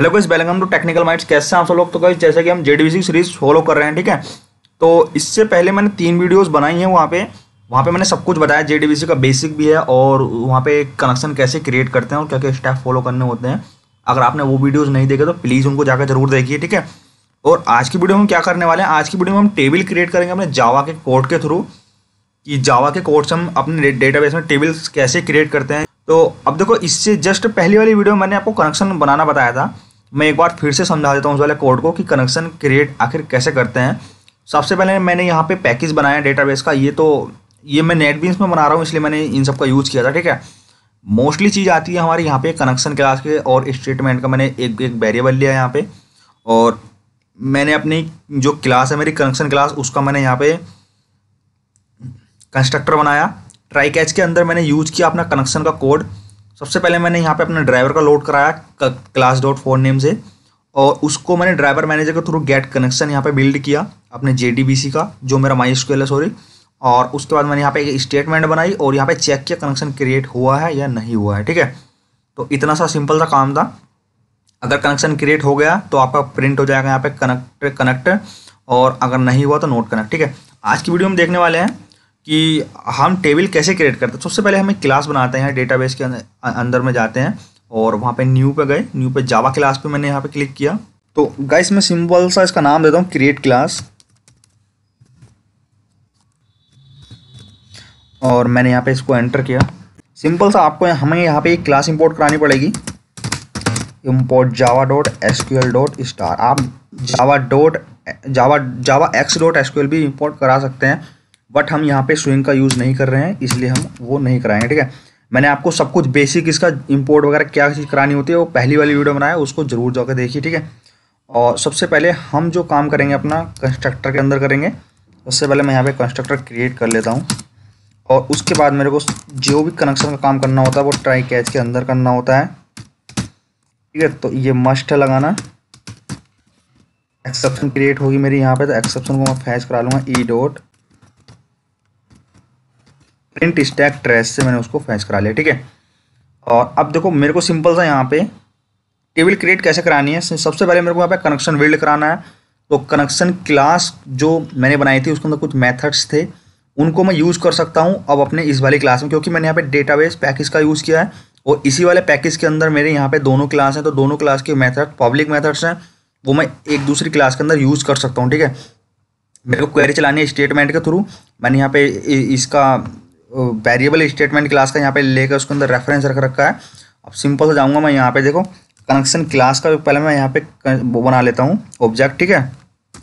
hello guys welcome to technical minds कैसे हैं आप सब लोग तो गाइस जैसे कि हम जेडीवीसी सीरीज फॉलो कर रहे हैं ठीक है तो इससे पहले मैंने तीन वीडियोस बनाई हैं वहाँ पे वहाँ पे मैंने सब कुछ बताया जेडीवीसी का बेसिक भी है और वहाँ पे कनेक्शन कैसे क्रिएट करते हैं और क्या क्या स्टेप फॉलो करने होते हैं अगर आपने वो वीडियोज़ नहीं देखे तो प्लीज़ उनको जाकर जरूर देखिए ठीक है और आज की वीडियो में हम क्या करने वाले हैं आज की वीडियो में हम टेबल क्रिएट करेंगे अपने जावा के कोड के थ्रू कि जावा के कोड से हम अपने डेटाबेस में टेबल्स कैसे क्रिएट करते हैं तो अब देखो इससे जस्ट पहली वाली वीडियो में मैंने आपको कनेक्शन बनाना बताया था मैं एक बार फिर से समझा देता हूँ उस वाले कोड को कि कनेक्शन क्रिएट आखिर कैसे करते हैं सबसे पहले मैंने यहाँ पे पैकेज बनाया डेटाबेस का ये तो ये मैं नेटबीन्स में बना रहा हूँ इसलिए मैंने इन सब का यूज़ किया था ठीक है मोस्टली चीज़ आती है हमारे यहाँ पे कनेक्शन क्लास के और स्टेटमेंट का मैंने एक एक वेरिएबल लिया यहाँ पे और मैंने अपनी जो क्लास है मेरी कनेक्शन क्लास उसका मैंने यहाँ पे कंस्ट्रक्टर बनाया ट्राई कैच के अंदर मैंने यूज किया अपना कनेक्शन का कोड सबसे पहले मैंने यहाँ पे अपना ड्राइवर का लोड कराया क्लास डॉट फोन नेम से और उसको मैंने ड्राइवर मैनेजर के थ्रू गेट कनेक्शन यहाँ पे बिल्ड किया अपने जे का जो मेरा माई स्क्वेल है सॉरी और उसके बाद मैंने यहाँ पे एक स्टेटमेंट बनाई और यहाँ पे चेक किया कनेक्शन क्रिएट हुआ है या नहीं हुआ है ठीक है तो इतना सा सिंपल सा काम था अगर कनेक्शन क्रिएट हो गया तो आपका प्रिंट हो जाएगा यहाँ पे कनेक्ट कनेक्ट और अगर नहीं हुआ तो नोट कनेक्ट ठीक है आज की वीडियो हम देखने वाले हैं कि हम टेबल कैसे क्रिएट करते हैं सबसे पहले हम एक क्लास बनाते हैं डेटाबेस के अंदर में जाते हैं और वहाँ पे न्यू पे गए न्यू पे जावा क्लास पे मैंने यहाँ पे क्लिक किया तो गाइस मैं सिंपल सा इसका नाम देता हूँ क्रिएट क्लास और मैंने यहाँ पे इसको एंटर किया सिंपल सा आपको हमें यहाँ पे एक क्लास इंपोर्ट करानी पड़ेगी import Java dot S Q L dot star आप Java dot Java Java X dot S Q L भी इम्पोर्ट करा सकते हैं बट हम यहाँ पे स्विंग का यूज़ नहीं कर रहे हैं इसलिए हम वो नहीं कराएंगे ठीक है मैंने आपको सब कुछ बेसिक इसका इम्पोर्ट वगैरह क्या चीज़ करानी होती है वो पहली वाली वीडियो बनाया उसको ज़रूर जाकर देखिए ठीक है और सबसे पहले हम जो काम करेंगे अपना कंस्ट्रक्टर के अंदर करेंगे उससे पहले मैं यहाँ पे कंस्ट्रक्टर क्रिएट कर लेता हूँ और उसके बाद मेरे को जो भी कनेक्शन का काम करना होता है वो ट्राई कैच के अंदर करना होता है ठीक है तो ये मस्ट है लगाना एक्सेप्शन क्रिएट होगी मेरी यहाँ पे तो एक्सेप्शन को मैं फैच करा लूँगा e e dot print stack trace से मैंने उसको फैस करा लिया ठीक है और अब देखो मेरे को सिंपल सा यहाँ पे टेबल क्रिएट कैसे करानी है सबसे पहले मेरे को यहाँ पे कनेक्शन बिल्ड कराना है तो कनेक्शन क्लास जो मैंने बनाई थी उसके अंदर कुछ मेथड्स थे उनको मैं यूज़ कर सकता हूँ अब अपने इस वाली क्लास में क्योंकि मैंने यहाँ पे डेटाबेस पैकेज का यूज़ किया है और इसी वाले पैकेज के अंदर मेरे यहाँ पे दोनों क्लास हैं तो दोनों क्लास के मैथड पब्लिक मैथड्स हैं वो मैं एक दूसरी क्लास के अंदर यूज़ कर सकता हूँ ठीक है मेरे को क्वेरी चलानी है स्टेटमेंट के थ्रू मैंने यहाँ पे इसका वेरिएबल स्टेटमेंट क्लास का यहाँ पे लेकर उसके अंदर रेफरेंस रख रखा है अब सिंपल से जाऊँगा मैं यहाँ पे देखो कनेक्शन क्लास का पहले मैं यहाँ पे बना लेता हूँ ऑब्जेक्ट ठीक है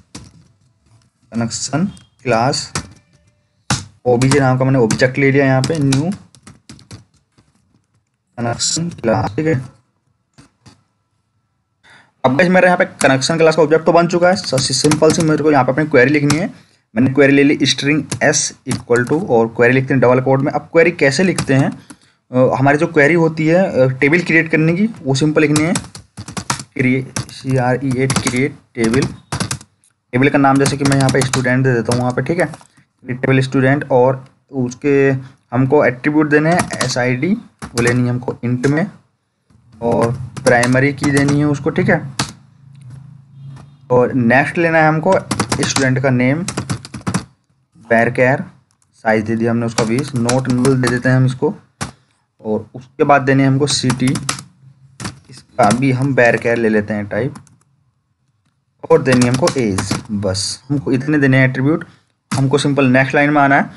कनेक्शन क्लास ओबीजे नाम का मैंने ऑब्जेक्ट ले लिया यहाँ पे न्यू कनेक्शन क्लास ठीक है अब मेरे यहाँ पे कनेक्शन क्लास का ऑब्जेक्ट तो बन चुका है सिंपल सी मेरे को यहाँ पे अपनी क्वेरी लिखनी है मैंने क्वेरी ले ली स्ट्रिंग एस इक्वल टू और क्वेरी लिखते हैं डबल कोड में अब क्वेरी कैसे लिखते हैं हमारी जो क्वेरी होती है टेबल क्रिएट करने की वो सिंपल लिखनी है create C R E at create table table का नाम जैसे कि मैं यहाँ पे स्टूडेंट दे देता हूँ वहाँ पे ठीक है टेबल स्टूडेंट और उसके हमको एट्रीब्यूट देने हैं एस आई डी वो लेनी है हमको इंट में और प्राइमरी की देनी है उसको ठीक है और नेक्स्ट लेना है हमको स्टूडेंट का नेम पैर कैर साइज दे दिया हमने उसका बीस नोट नल दे देते हैं हम इसको और उसके बाद देने हमको सिटी इसका भी हम बैर कैर ले लेते हैं टाइप और देनी हमको एज बस हमको इतने देने हैं एट्रीब्यूट हमको सिंपल नेक्स्ट लाइन में आना है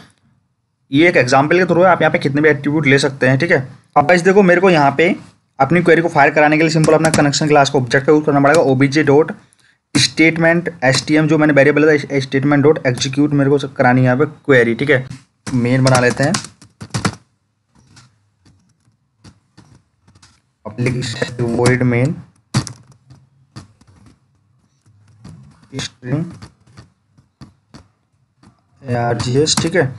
ये एक एग्जाम्पल के थ्रू है आप यहाँ पे कितने भी एट्रीब्यूट ले सकते हैं ठीक है अब इस देखो मेरे को यहाँ पे अपनी क्वेरी को फायर कराने के लिए सिंपल अपना कनेक्शन क्लास को ऑब्जेक्ट का यूज़ करना पड़ेगा OBJ dot statement S T M जो मैंने वेरिएबल था स्टेटमेंट डॉट एग्जीक्यूट मेरे को करानी है यहाँ पे क्वेरी ठीक है मेन बना लेते हैं public main string R G S ठीक है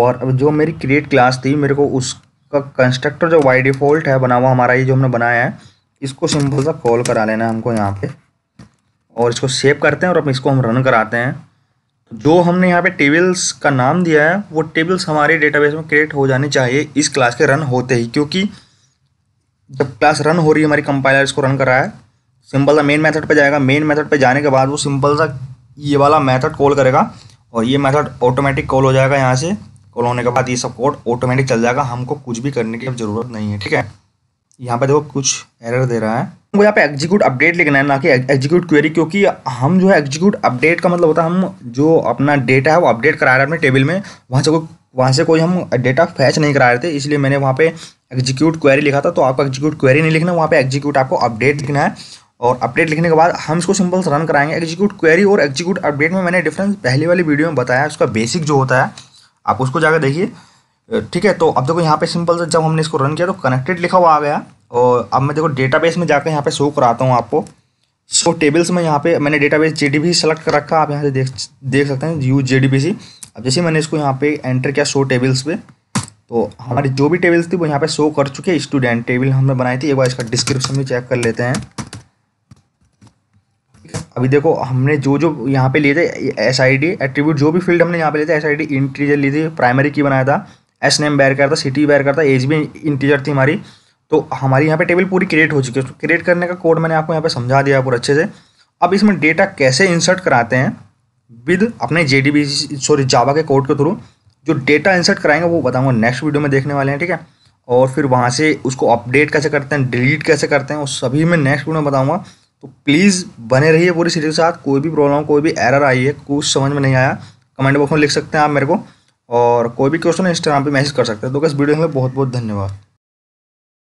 और अब जो मेरी क्रिएट क्लास थी मेरे को उसका कंस्ट्रक्टर जो वाई डिफॉल्ट है बना हुआ हमारा ये जो हमने बनाया है इसको सिंपल सा कॉल करा लेना हमको यहाँ पे और इसको सेव करते हैं और अब इसको हम रन कराते हैं जो हमने यहाँ पे टेबल्स का नाम दिया है वो टेबल्स हमारे डेटाबेस में क्रिएट हो जानी चाहिए इस क्लास के रन होते ही क्योंकि जब क्लास रन हो रही है हमारी कंपाइलर इसको रन करा है सिंपल सा मेन मेथड पे जाएगा मेन मेथड पे जाने के बाद वो सिंपल सा ये वाला मेथड कॉल करेगा और ये मेथड ऑटोमेटिक कॉल हो जाएगा यहाँ से कॉल होने के बाद ये सब कोड ऑटोमेटिक चल जाएगा हमको कुछ भी करने की अब ज़रूरत नहीं है ठीक है यहाँ पर देखो कुछ एरर दे रहा है हमको यहाँ पे एग्जीक्यूट अपडेट लिखना है ना कि एग्जीक्यूट क्वेरी क्योंकि हम जो है एग्जीक्यूट अपडेट का मतलब होता है हम जो अपना डेटा है वो अपडेट करा रहे हैं अपने टेबल में वहाँ से कोई वहाँ से कोई हम डेटा फैच नहीं करा रहे थे इसलिए मैंने वहाँ पे एग्जीक्यूट क्वेरी लिखा था तो आपको एग्जीक्यूट क्वेरी नहीं लिखना वहाँ पे एग्जीक्यूट आपको अपडेट लिखना है और अपडेट लिखने के बाद हम इसको सिंपल रन कराएंगे एग्जीक्यूट क्वेरी और एग्जीक्यूट अपडेट में मैंने डिफरेंस पहले वाली वीडियो में बताया उसका बेसिक जो होता है आप उसको जाकर देखिए ठीक है तो अब देखो यहाँ पे सिंपल जब हमने इसको रन किया तो कनेक्टेड लिखा हुआ आ गया और अब मैं देखो डेटाबेस में जाकर यहाँ पे शो कराता हूँ आपको सो टेबल्स में यहाँ पे मैंने डेटाबेस जेडीबीसी सेलेक्ट कर रखा आप यहाँ से देख देख सकते हैं यूज सी अब जैसे मैंने इसको यहाँ पे एंटर किया शो टेबल्स पे तो हमारी जो भी टेबल्स थी वो यहाँ पे शो कर चुके हैं स्टूडेंट टेबल हमने बनाई थी एक बार इसका डिस्क्रिप्शन भी चेक कर लेते हैं अभी देखो हमने जो जो यहाँ पे लिए थे एस आई डी एट्रीब्यूट जो भी फील्ड हमने यहाँ पे लिए थे एस आई डी इंटीजर ली थी प्राइमरी की बनाया था एस नेम बैर करता सिटी बैर करता एज भी इंटीजर थी हमारी तो हमारी यहाँ पे टेबल पूरी क्रिएट हो चुकी है क्रिएट करने का कोड मैंने आपको यहाँ पे समझा दिया पूरा अच्छे से अब इसमें डेटा कैसे इंसर्ट कराते हैं विद अपने जे सॉरी जावा के कोड के थ्रू जो डेटा इंसर्ट कराएंगे वो बताऊँगा नेक्स्ट वीडियो में देखने वाले हैं ठीक है और फिर वहाँ से उसको अपडेट कैसे करते हैं डिलीट कैसे करते हैं वो सभी मैं नेक्स्ट वीडियो में बताऊँगा तो प्लीज़ बने रहिए पूरी सीरीज के साथ कोई भी प्रॉब्लम कोई भी एरर आई है कुछ समझ में नहीं आया कमेंट बॉक्स में लिख सकते हैं आप मेरे को और कोई भी क्वेश्चन इंस्टाग्राम पे मैसेज कर सकते हैं तो इस वीडियो में बहुत बहुत धन्यवाद